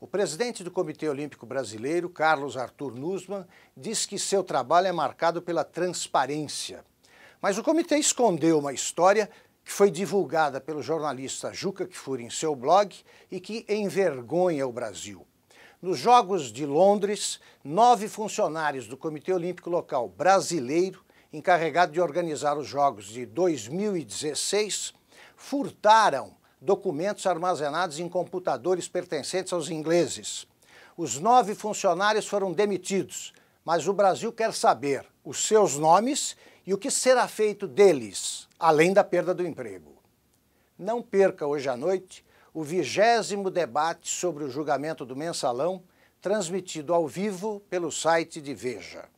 O presidente do Comitê Olímpico Brasileiro, Carlos Arthur Nussmann, diz que seu trabalho é marcado pela transparência. Mas o comitê escondeu uma história que foi divulgada pelo jornalista Juca Kfouri em seu blog e que envergonha o Brasil. Nos Jogos de Londres, nove funcionários do Comitê Olímpico Local Brasileiro, encarregado de organizar os Jogos de 2016, furtaram documentos armazenados em computadores pertencentes aos ingleses. Os nove funcionários foram demitidos, mas o Brasil quer saber os seus nomes e o que será feito deles, além da perda do emprego. Não perca hoje à noite o vigésimo debate sobre o julgamento do mensalão, transmitido ao vivo pelo site de Veja.